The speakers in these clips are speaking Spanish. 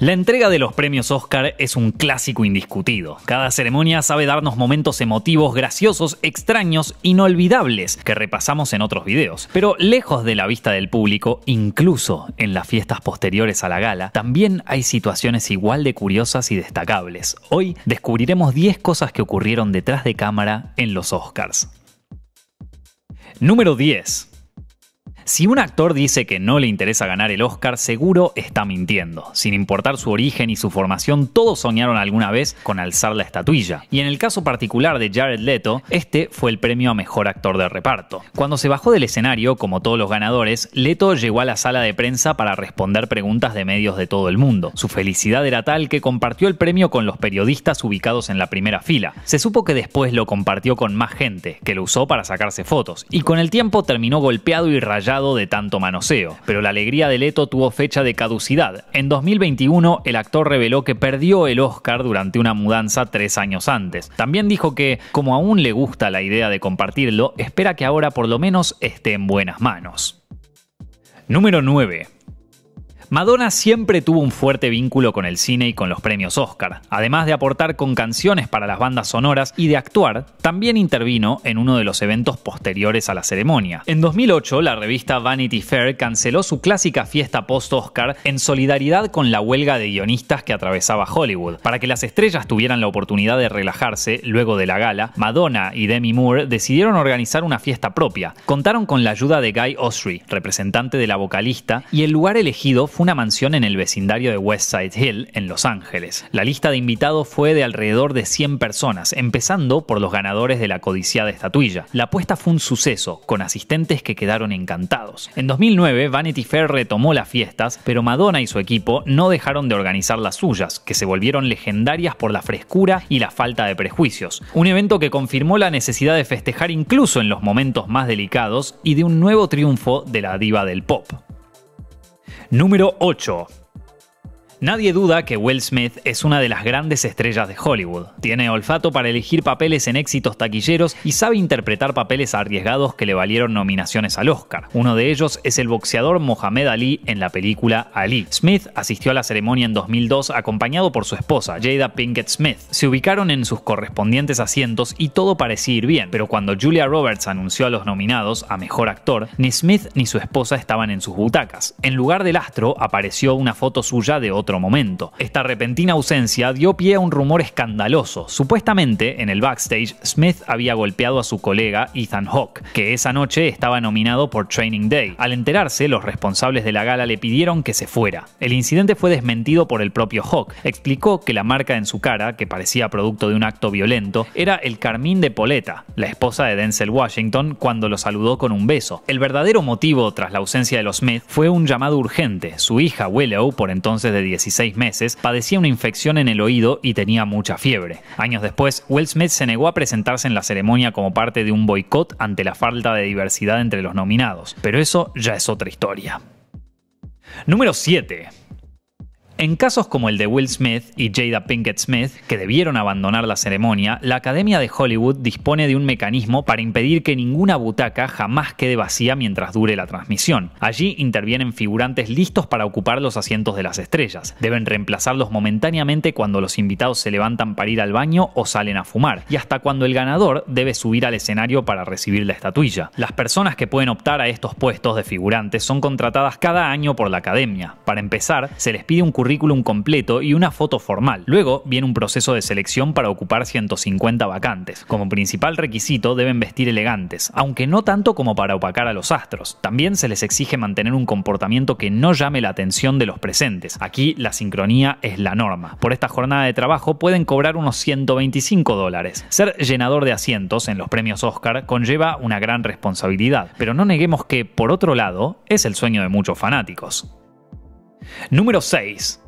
La entrega de los premios Oscar es un clásico indiscutido. Cada ceremonia sabe darnos momentos emotivos, graciosos, extraños, inolvidables, que repasamos en otros videos. Pero lejos de la vista del público, incluso en las fiestas posteriores a la gala, también hay situaciones igual de curiosas y destacables. Hoy descubriremos 10 cosas que ocurrieron detrás de cámara en los Oscars. Número 10. Si un actor dice que no le interesa ganar el Oscar, seguro está mintiendo. Sin importar su origen y su formación, todos soñaron alguna vez con alzar la estatuilla. Y en el caso particular de Jared Leto, este fue el premio a mejor actor de reparto. Cuando se bajó del escenario, como todos los ganadores, Leto llegó a la sala de prensa para responder preguntas de medios de todo el mundo. Su felicidad era tal que compartió el premio con los periodistas ubicados en la primera fila. Se supo que después lo compartió con más gente, que lo usó para sacarse fotos, y con el tiempo terminó golpeado y rayado de tanto manoseo. Pero la alegría de Leto tuvo fecha de caducidad. En 2021, el actor reveló que perdió el Oscar durante una mudanza tres años antes. También dijo que, como aún le gusta la idea de compartirlo, espera que ahora por lo menos esté en buenas manos. Número 9. Madonna siempre tuvo un fuerte vínculo con el cine y con los premios Oscar. Además de aportar con canciones para las bandas sonoras y de actuar, también intervino en uno de los eventos posteriores a la ceremonia. En 2008, la revista Vanity Fair canceló su clásica fiesta post-Oscar en solidaridad con la huelga de guionistas que atravesaba Hollywood. Para que las estrellas tuvieran la oportunidad de relajarse luego de la gala, Madonna y Demi Moore decidieron organizar una fiesta propia. Contaron con la ayuda de Guy Osri representante de la vocalista, y el lugar elegido fue una mansión en el vecindario de Westside Hill, en Los Ángeles. La lista de invitados fue de alrededor de 100 personas, empezando por los ganadores de la codiciada estatuilla. La apuesta fue un suceso, con asistentes que quedaron encantados. En 2009, Vanity Fair retomó las fiestas, pero Madonna y su equipo no dejaron de organizar las suyas, que se volvieron legendarias por la frescura y la falta de prejuicios. Un evento que confirmó la necesidad de festejar incluso en los momentos más delicados y de un nuevo triunfo de la diva del pop número 8. Nadie duda que Will Smith es una de las grandes estrellas de Hollywood. Tiene olfato para elegir papeles en éxitos taquilleros y sabe interpretar papeles arriesgados que le valieron nominaciones al Oscar. Uno de ellos es el boxeador Mohamed Ali en la película Ali. Smith asistió a la ceremonia en 2002 acompañado por su esposa, Jada Pinkett Smith. Se ubicaron en sus correspondientes asientos y todo parecía ir bien, pero cuando Julia Roberts anunció a los nominados a Mejor Actor, ni Smith ni su esposa estaban en sus butacas. En lugar del astro apareció una foto suya de otro momento. Esta repentina ausencia dio pie a un rumor escandaloso. Supuestamente, en el backstage, Smith había golpeado a su colega Ethan Hawke, que esa noche estaba nominado por Training Day. Al enterarse, los responsables de la gala le pidieron que se fuera. El incidente fue desmentido por el propio Hawke. Explicó que la marca en su cara, que parecía producto de un acto violento, era el carmín de Poleta, la esposa de Denzel Washington, cuando lo saludó con un beso. El verdadero motivo tras la ausencia de los Smith fue un llamado urgente. Su hija Willow, por entonces de 10 16 meses, padecía una infección en el oído y tenía mucha fiebre. Años después, Will Smith se negó a presentarse en la ceremonia como parte de un boicot ante la falta de diversidad entre los nominados, pero eso ya es otra historia. Número 7. En casos como el de Will Smith y Jada Pinkett Smith, que debieron abandonar la ceremonia, la Academia de Hollywood dispone de un mecanismo para impedir que ninguna butaca jamás quede vacía mientras dure la transmisión. Allí intervienen figurantes listos para ocupar los asientos de las estrellas. Deben reemplazarlos momentáneamente cuando los invitados se levantan para ir al baño o salen a fumar, y hasta cuando el ganador debe subir al escenario para recibir la estatuilla. Las personas que pueden optar a estos puestos de figurantes son contratadas cada año por la Academia. Para empezar, se les pide un currículum currículum completo y una foto formal. Luego viene un proceso de selección para ocupar 150 vacantes. Como principal requisito deben vestir elegantes, aunque no tanto como para opacar a los astros. También se les exige mantener un comportamiento que no llame la atención de los presentes. Aquí la sincronía es la norma. Por esta jornada de trabajo pueden cobrar unos 125 dólares. Ser llenador de asientos en los premios Oscar conlleva una gran responsabilidad, pero no neguemos que, por otro lado, es el sueño de muchos fanáticos. Número 6.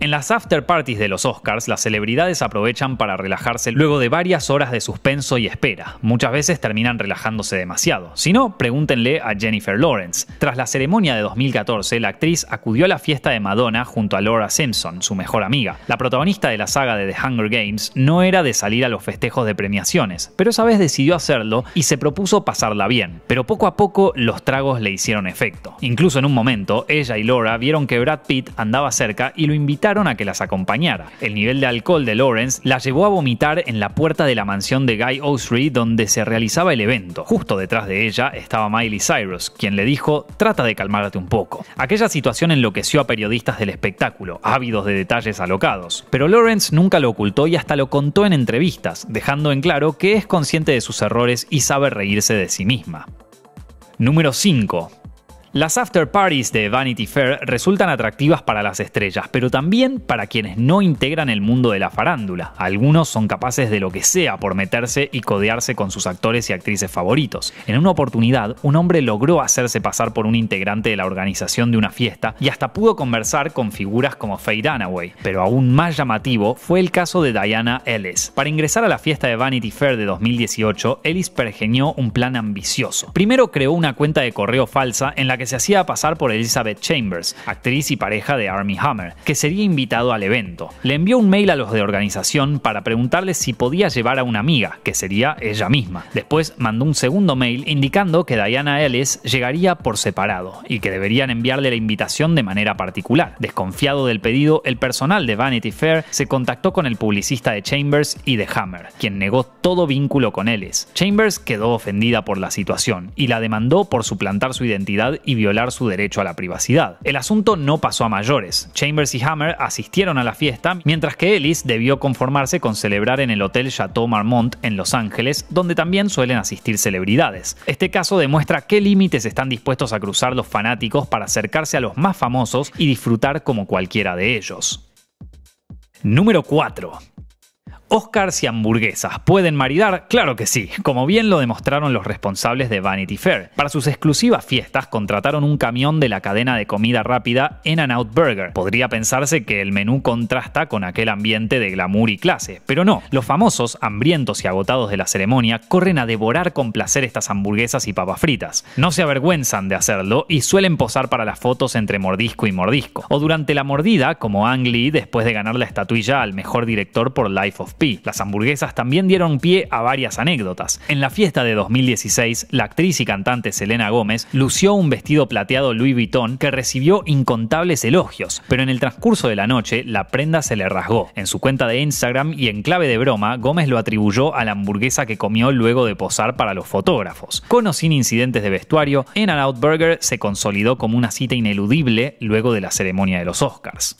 En las after parties de los Oscars, las celebridades aprovechan para relajarse luego de varias horas de suspenso y espera. Muchas veces terminan relajándose demasiado. Si no, pregúntenle a Jennifer Lawrence. Tras la ceremonia de 2014, la actriz acudió a la fiesta de Madonna junto a Laura Simpson, su mejor amiga. La protagonista de la saga de The Hunger Games no era de salir a los festejos de premiaciones, pero esa vez decidió hacerlo y se propuso pasarla bien. Pero poco a poco los tragos le hicieron efecto. Incluso en un momento, ella y Laura vieron que Brad Pitt andaba cerca y lo invitaron a que las acompañara. El nivel de alcohol de Lawrence la llevó a vomitar en la puerta de la mansión de Guy Osry donde se realizaba el evento. Justo detrás de ella estaba Miley Cyrus, quien le dijo, trata de calmarte un poco. Aquella situación enloqueció a periodistas del espectáculo, ávidos de detalles alocados. Pero Lawrence nunca lo ocultó y hasta lo contó en entrevistas, dejando en claro que es consciente de sus errores y sabe reírse de sí misma. Número 5. Las after parties de Vanity Fair resultan atractivas para las estrellas, pero también para quienes no integran el mundo de la farándula. Algunos son capaces de lo que sea por meterse y codearse con sus actores y actrices favoritos. En una oportunidad, un hombre logró hacerse pasar por un integrante de la organización de una fiesta y hasta pudo conversar con figuras como Faye Dunaway. Pero aún más llamativo fue el caso de Diana Ellis. Para ingresar a la fiesta de Vanity Fair de 2018, Ellis pergeñó un plan ambicioso. Primero creó una cuenta de correo falsa en la que se hacía pasar por Elizabeth Chambers, actriz y pareja de Army Hammer, que sería invitado al evento. Le envió un mail a los de organización para preguntarles si podía llevar a una amiga, que sería ella misma. Después mandó un segundo mail indicando que Diana Ellis llegaría por separado y que deberían enviarle la invitación de manera particular. Desconfiado del pedido, el personal de Vanity Fair se contactó con el publicista de Chambers y de Hammer, quien negó todo vínculo con Ellis. Chambers quedó ofendida por la situación y la demandó por suplantar su identidad y violar su derecho a la privacidad. El asunto no pasó a mayores. Chambers y Hammer asistieron a la fiesta, mientras que Ellis debió conformarse con celebrar en el Hotel Chateau Marmont en Los Ángeles, donde también suelen asistir celebridades. Este caso demuestra qué límites están dispuestos a cruzar los fanáticos para acercarse a los más famosos y disfrutar como cualquiera de ellos. Número 4. Oscars y hamburguesas, ¿pueden maridar? Claro que sí, como bien lo demostraron los responsables de Vanity Fair. Para sus exclusivas fiestas contrataron un camión de la cadena de comida rápida In and Out Burger. Podría pensarse que el menú contrasta con aquel ambiente de glamour y clase, pero no. Los famosos, hambrientos y agotados de la ceremonia, corren a devorar con placer estas hamburguesas y papas fritas. No se avergüenzan de hacerlo y suelen posar para las fotos entre mordisco y mordisco. O durante la mordida, como Ang Lee después de ganar la estatuilla al mejor director por Life of las hamburguesas también dieron pie a varias anécdotas. En la fiesta de 2016, la actriz y cantante Selena Gómez lució un vestido plateado Louis Vuitton que recibió incontables elogios, pero en el transcurso de la noche la prenda se le rasgó. En su cuenta de Instagram y en clave de broma, Gómez lo atribuyó a la hamburguesa que comió luego de posar para los fotógrafos. Con o sin incidentes de vestuario, en An Out Burger se consolidó como una cita ineludible luego de la ceremonia de los Oscars.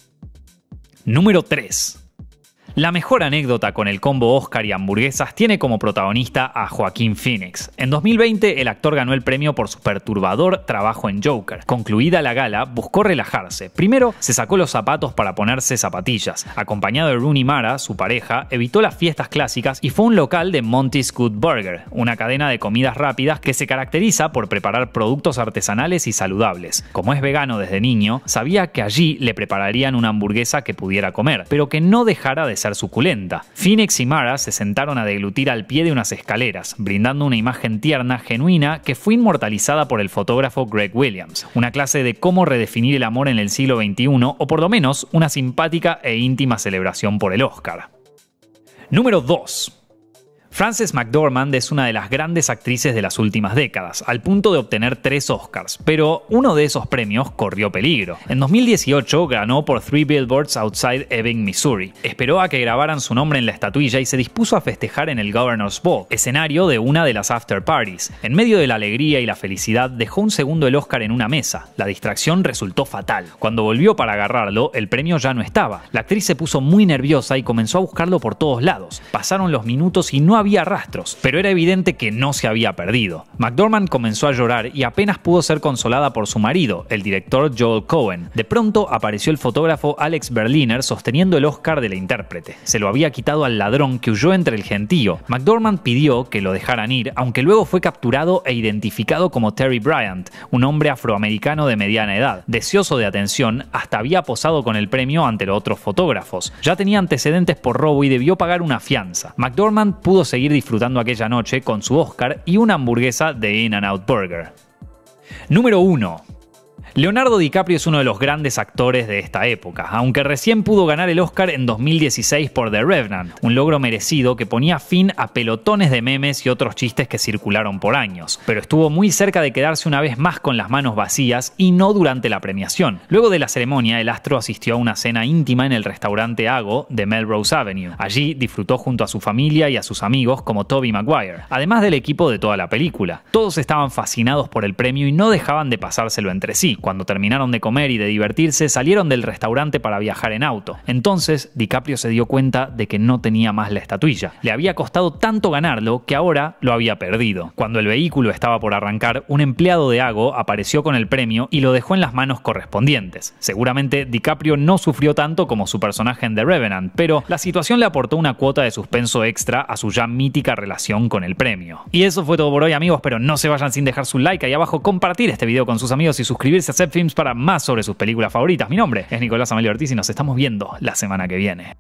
Número 3. La mejor anécdota con el combo Oscar y hamburguesas tiene como protagonista a Joaquín Phoenix. En 2020 el actor ganó el premio por su perturbador trabajo en Joker. Concluida la gala, buscó relajarse. Primero se sacó los zapatos para ponerse zapatillas. Acompañado de Rooney Mara, su pareja, evitó las fiestas clásicas y fue a un local de Monty's Good Burger, una cadena de comidas rápidas que se caracteriza por preparar productos artesanales y saludables. Como es vegano desde niño, sabía que allí le prepararían una hamburguesa que pudiera comer, pero que no dejara de ser suculenta. Phoenix y Mara se sentaron a deglutir al pie de unas escaleras, brindando una imagen tierna, genuina, que fue inmortalizada por el fotógrafo Greg Williams. Una clase de cómo redefinir el amor en el siglo XXI, o por lo menos una simpática e íntima celebración por el Oscar. Número 2. Frances McDormand es una de las grandes actrices de las últimas décadas, al punto de obtener tres Oscars, pero uno de esos premios corrió peligro. En 2018 ganó por Three Billboards Outside Ebbing, Missouri. Esperó a que grabaran su nombre en la estatuilla y se dispuso a festejar en el Governor's Ball, escenario de una de las after parties. En medio de la alegría y la felicidad, dejó un segundo el Oscar en una mesa. La distracción resultó fatal. Cuando volvió para agarrarlo, el premio ya no estaba. La actriz se puso muy nerviosa y comenzó a buscarlo por todos lados. Pasaron los minutos y no había rastros, pero era evidente que no se había perdido. McDormand comenzó a llorar y apenas pudo ser consolada por su marido, el director Joel Cohen. De pronto apareció el fotógrafo Alex Berliner sosteniendo el Oscar de la intérprete. Se lo había quitado al ladrón que huyó entre el gentío. McDormand pidió que lo dejaran ir, aunque luego fue capturado e identificado como Terry Bryant, un hombre afroamericano de mediana edad. Deseoso de atención, hasta había posado con el premio ante los otros fotógrafos. Ya tenía antecedentes por robo y debió pagar una fianza. McDormand pudo seguir disfrutando aquella noche con su Oscar y una hamburguesa de In-N-Out Burger. Número 1. Leonardo DiCaprio es uno de los grandes actores de esta época, aunque recién pudo ganar el Oscar en 2016 por The Revenant, un logro merecido que ponía fin a pelotones de memes y otros chistes que circularon por años, pero estuvo muy cerca de quedarse una vez más con las manos vacías y no durante la premiación. Luego de la ceremonia, el astro asistió a una cena íntima en el restaurante Ago de Melrose Avenue. Allí disfrutó junto a su familia y a sus amigos como Toby Maguire, además del equipo de toda la película. Todos estaban fascinados por el premio y no dejaban de pasárselo entre sí cuando terminaron de comer y de divertirse, salieron del restaurante para viajar en auto. Entonces, DiCaprio se dio cuenta de que no tenía más la estatuilla. Le había costado tanto ganarlo que ahora lo había perdido. Cuando el vehículo estaba por arrancar, un empleado de Hago apareció con el premio y lo dejó en las manos correspondientes. Seguramente DiCaprio no sufrió tanto como su personaje en The Revenant, pero la situación le aportó una cuota de suspenso extra a su ya mítica relación con el premio. Y eso fue todo por hoy amigos, pero no se vayan sin dejar su like ahí abajo, compartir este video con sus amigos y suscribirse a Films para más sobre sus películas favoritas. Mi nombre es Nicolás Amelio Ortiz y nos estamos viendo la semana que viene.